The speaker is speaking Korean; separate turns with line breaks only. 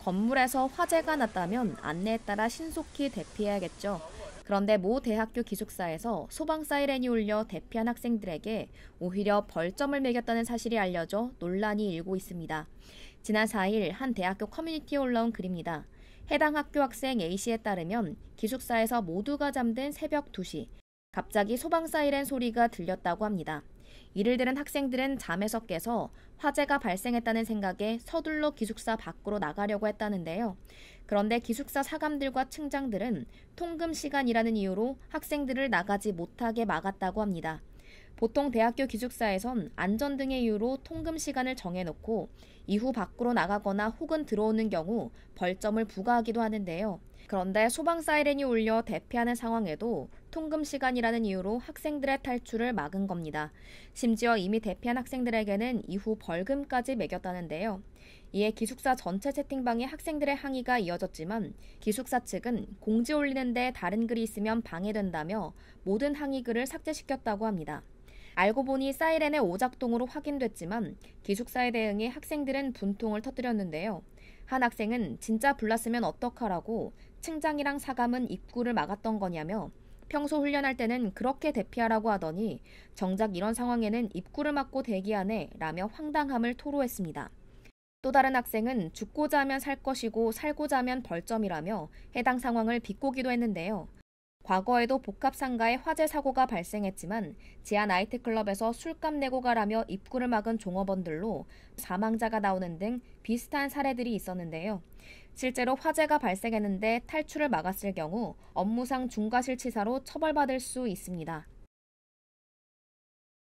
건물에서 화재가 났다면 안내에 따라 신속히 대피해야겠죠. 그런데 모 대학교 기숙사에서 소방 사이렌이 울려 대피한 학생들에게 오히려 벌점을 매겼다는 사실이 알려져 논란이 일고 있습니다. 지난 4일 한 대학교 커뮤니티에 올라온 글입니다. 해당 학교 학생 A씨에 따르면 기숙사에서 모두가 잠든 새벽 2시 갑자기 소방 사이렌 소리가 들렸다고 합니다. 이를 들은 학생들은 잠에서 깨서 화재가 발생했다는 생각에 서둘러 기숙사 밖으로 나가려고 했다는데요. 그런데 기숙사 사감들과 층장들은 통금 시간이라는 이유로 학생들을 나가지 못하게 막았다고 합니다. 보통 대학교 기숙사에선 안전 등의 이유로 통금 시간을 정해놓고 이후 밖으로 나가거나 혹은 들어오는 경우 벌점을 부과하기도 하는데요. 그런데 소방 사이렌이 울려 대피하는 상황에도 통금 시간이라는 이유로 학생들의 탈출을 막은 겁니다. 심지어 이미 대피한 학생들에게는 이후 벌금까지 매겼다는데요. 이에 기숙사 전체 채팅방에 학생들의 항의가 이어졌지만 기숙사 측은 공지 올리는데 다른 글이 있으면 방해된다며 모든 항의 글을 삭제시켰다고 합니다. 알고 보니 사이렌의 오작동으로 확인됐지만 기숙사에 대응해 학생들은 분통을 터뜨렸는데요. 한 학생은 진짜 불났으면 어떡하라고 층장이랑 사감은 입구를 막았던 거냐며 평소 훈련할 때는 그렇게 대피하라고 하더니 정작 이런 상황에는 입구를 막고 대기하네 라며 황당함을 토로했습니다. 또 다른 학생은 죽고자 하면 살 것이고 살고자 하면 벌점이라며 해당 상황을 비꼬기도 했는데요. 과거에도 복합상가에 화재 사고가 발생했지만 지하 나이트클럽에서 술값 내고 가라며 입구를 막은 종업원들로 사망자가 나오는 등 비슷한 사례들이 있었는데요. 실제로 화재가 발생했는데 탈출을 막았을 경우 업무상 중과실치사로 처벌받을 수 있습니다.